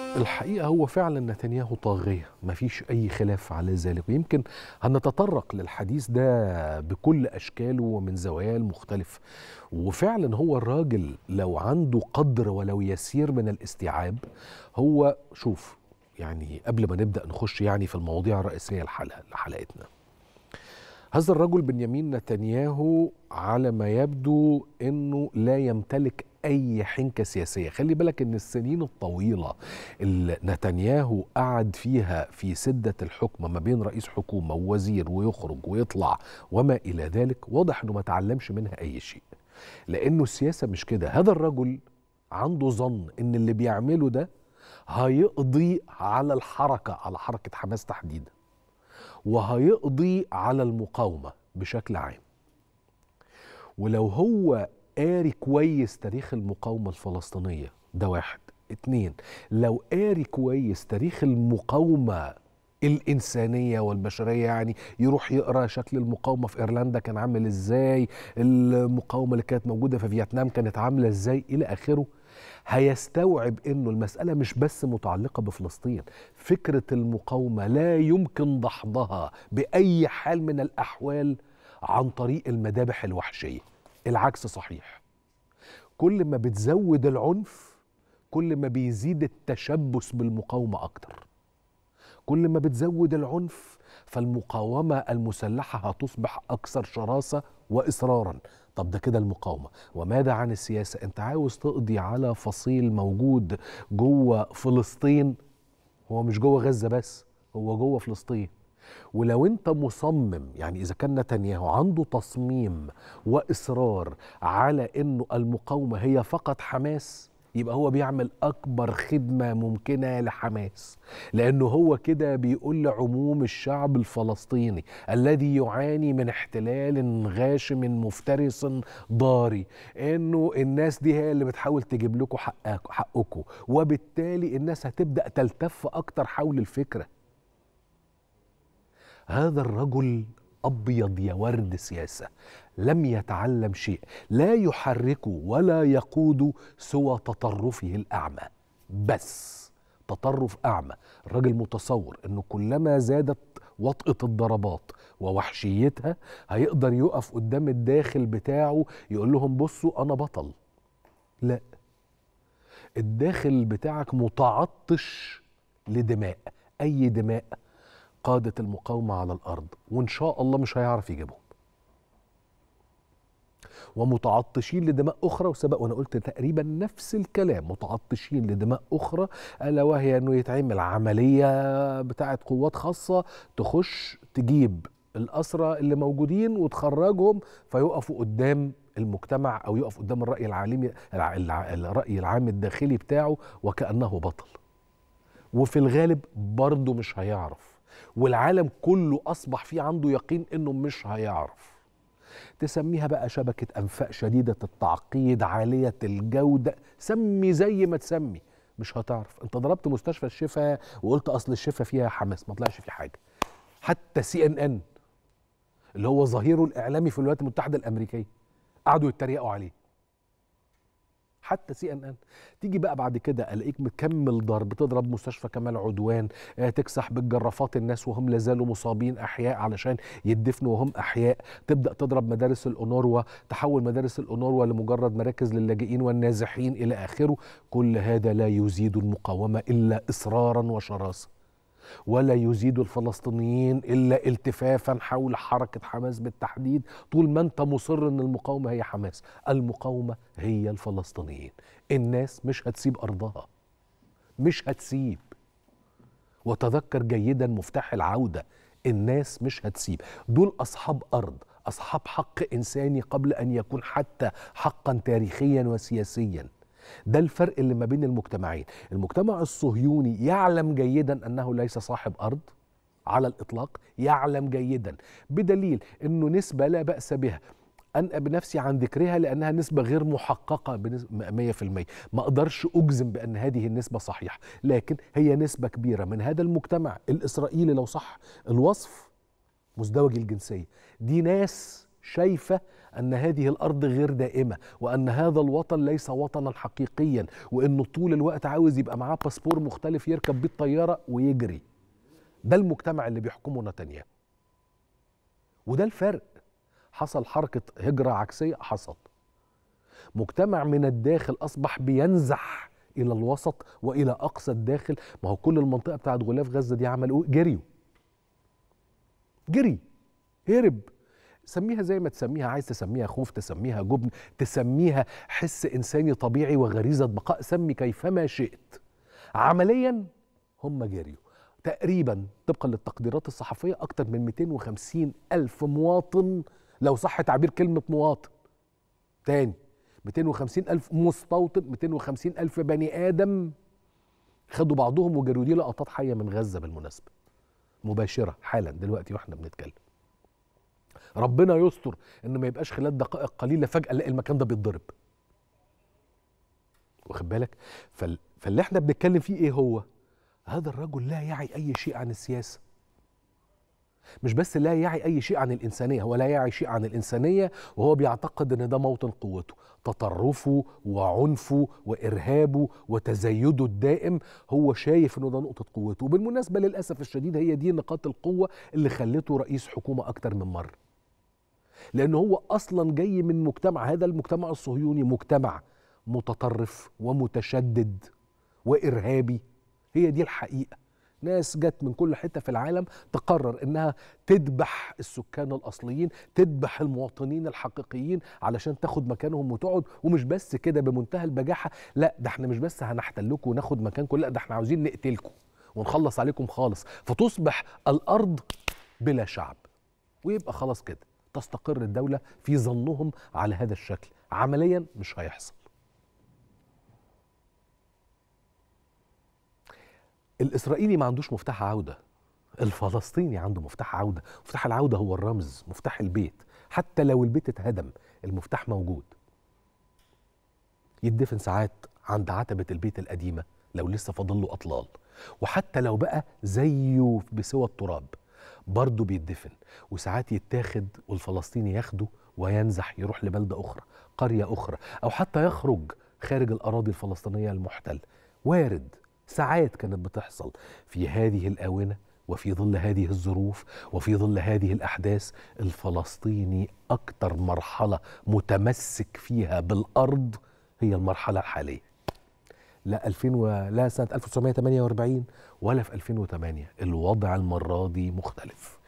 الحقيقة هو فعلا نتنياهو طاغية مفيش أي خلاف على ذلك ويمكن هنتطرق للحديث ده بكل أشكاله ومن زواياه المختلفة وفعلا هو الراجل لو عنده قدر ولو يسير من الاستيعاب هو شوف يعني قبل ما نبدأ نخش يعني في المواضيع الرئيسية لحلقتنا هذا الرجل بنيامين نتنياهو على ما يبدو أنه لا يمتلك اي حنكه سياسيه خلي بالك ان السنين الطويله اللي نتنياهو قعد فيها في سده الحكم ما بين رئيس حكومه ووزير ويخرج ويطلع وما الى ذلك واضح انه ما تعلمش منها اي شيء لانه السياسه مش كده هذا الرجل عنده ظن ان اللي بيعمله ده هيقضي على الحركه على حركه حماس تحديدا وهيقضي على المقاومه بشكل عام ولو هو قاري كويس تاريخ المقاومة الفلسطينية ده واحد اتنين لو قاري كويس تاريخ المقاومة الإنسانية والبشرية يعني يروح يقرأ شكل المقاومة في إيرلندا كان عامل إزاي المقاومة اللي كانت موجودة في فيتنام كانت عاملة إزاي إلى آخره هيستوعب انه المساله مش بس متعلقه بفلسطين فكره المقاومه لا يمكن ضحضها باي حال من الاحوال عن طريق المذابح الوحشيه العكس صحيح كل ما بتزود العنف كل ما بيزيد التشبث بالمقاومه اكتر كل ما بتزود العنف فالمقاومه المسلحه هتصبح اكثر شراسه واصرارا طب ده كده المقاومه وماذا عن السياسه انت عاوز تقضي على فصيل موجود جوه فلسطين هو مش جوه غزه بس هو جوه فلسطين ولو انت مصمم يعني اذا كان نتنياهو عنده تصميم واصرار على انه المقاومه هي فقط حماس يبقى هو بيعمل اكبر خدمه ممكنه لحماس لانه هو كده بيقول لعموم الشعب الفلسطيني الذي يعاني من احتلال غاشم مفترس ضاري انه الناس دي هي اللي بتحاول تجيب لكم حقكم وبالتالي الناس هتبدا تلتف اكتر حول الفكره هذا الرجل أبيض يا ورد سياسة لم يتعلم شيء لا يحرك ولا يقود سوى تطرفه الأعمى بس تطرف أعمى الراجل متصور أنه كلما زادت وطئة الضربات ووحشيتها هيقدر يقف قدام الداخل بتاعه يقول لهم بصوا أنا بطل لا الداخل بتاعك متعطش لدماء أي دماء قادة المقاومة على الأرض وإن شاء الله مش هيعرف يجيبهم ومتعطشين لدماء أخرى وسبق وأنا قلت تقريبا نفس الكلام متعطشين لدماء أخرى ألا وهي أنه يتعمل عملية بتاعة قوات خاصة تخش تجيب الأسرى اللي موجودين وتخرجهم فيقفوا قدام المجتمع أو يقف قدام الرأي العالمي الرأي العام الداخلي بتاعه وكأنه بطل وفي الغالب برضه مش هيعرف والعالم كله أصبح فيه عنده يقين إنه مش هيعرف تسميها بقى شبكة أنفاق شديدة التعقيد عالية الجودة سمي زي ما تسمي مش هتعرف انت ضربت مستشفى الشفاء وقلت اصل الشفاء فيها حماس ما طلعش فيه حاجه حتى سي ان ان اللي هو ظهيره الاعلامي في الولايات المتحده الامريكيه قعدوا يتريقوا عليه حتى سي ان ان تيجي بقى بعد كده الاقيك مكمل ضرب تضرب مستشفى كمال عدوان آه، تكسح بالجرافات الناس وهم لازالوا مصابين احياء علشان يدفنوا وهم احياء تبدا تضرب مدارس الاونروا تحول مدارس الاونروا لمجرد مراكز للاجئين والنازحين الى اخره كل هذا لا يزيد المقاومه الا اصرارا وشراسه ولا يزيد الفلسطينيين إلا التفافا حول حركة حماس بالتحديد طول ما أنت مصر أن المقاومة هي حماس المقاومة هي الفلسطينيين الناس مش هتسيب أرضها مش هتسيب وتذكر جيدا مفتاح العودة الناس مش هتسيب دول أصحاب أرض أصحاب حق إنساني قبل أن يكون حتى حقا تاريخيا وسياسيا ده الفرق اللي ما بين المجتمعين المجتمع الصهيوني يعلم جيدا أنه ليس صاحب أرض على الإطلاق يعلم جيدا بدليل أنه نسبة لا بأس بها أنقى بنفسي عن ذكرها لأنها نسبة غير محققة في 100% ما أقدرش أجزم بأن هذه النسبة صحيحة لكن هي نسبة كبيرة من هذا المجتمع الإسرائيلي لو صح الوصف مزدوج الجنسية دي ناس شايفه ان هذه الارض غير دائمه وان هذا الوطن ليس وطنا حقيقيا وانه طول الوقت عاوز يبقى معاه باسبور مختلف يركب بيه الطياره ويجري ده المجتمع اللي بيحكمه نتنياهو وده الفرق حصل حركه هجره عكسيه حصل مجتمع من الداخل اصبح بينزح الى الوسط والى اقصى الداخل ما هو كل المنطقه بتاعت غلاف غزه دي عملوا إيه؟ جريوا جري هرب سميها زي ما تسميها عايز تسميها خوف تسميها جبن تسميها حس انساني طبيعي وغريزه بقاء سمي كيفما شئت عمليا هم جريوا تقريبا طبقا للتقديرات الصحفيه اكثر من 250 الف مواطن لو صح تعبير كلمه مواطن تاني 250 الف مستوطن 250 الف بني ادم خدوا بعضهم وجروا دي لقطات حيه من غزه بالمناسبه مباشره حالا دلوقتي واحنا بنتكلم ربنا يستر ان ما يبقاش خلال دقائق قليله فجاه الاقي المكان ده بيتضرب واخد بالك فاللي احنا بنتكلم فيه ايه هو هذا الرجل لا يعي اي شيء عن السياسه مش بس لا يعي أي شيء عن الإنسانية هو لا يعي شيء عن الإنسانية وهو بيعتقد أن ده موطن قوته تطرفه وعنفه وإرهابه وتزيده الدائم هو شايف أنه ده نقطة قوته وبالمناسبة للأسف الشديد هي دي نقاط القوة اللي خلته رئيس حكومة أكتر من مرة لأنه هو أصلا جاي من مجتمع هذا المجتمع الصهيوني مجتمع متطرف ومتشدد وإرهابي هي دي الحقيقة ناس جت من كل حتة في العالم تقرر إنها تدبح السكان الأصليين تدبح المواطنين الحقيقيين علشان تاخد مكانهم وتقعد ومش بس كده بمنتهى البجاحة لا ده احنا مش بس هنحتلكم وناخد مكانكم لا ده احنا عاوزين نقتلكم ونخلص عليكم خالص فتصبح الأرض بلا شعب ويبقى خلاص كده تستقر الدولة في ظنهم على هذا الشكل عمليا مش هيحصل الاسرائيلي ما عندوش مفتاح عوده الفلسطيني عنده مفتاح عوده مفتاح العوده هو الرمز مفتاح البيت حتى لو البيت اتهدم المفتاح موجود يدفن ساعات عند عتبه البيت القديمه لو لسه فاضل له اطلال وحتى لو بقى زيه بسوى التراب برضه بيدفن وساعات يتاخد والفلسطيني ياخده وينزح يروح لبلده اخرى قريه اخرى او حتى يخرج خارج الاراضي الفلسطينيه المحتله وارد ساعات كانت بتحصل في هذه الآونة وفي ظل هذه الظروف وفي ظل هذه الأحداث الفلسطيني أكثر مرحلة متمسك فيها بالأرض هي المرحلة الحالية لا 2000 لا سنة 1948 ولا في 2008 الوضع المرة دي مختلف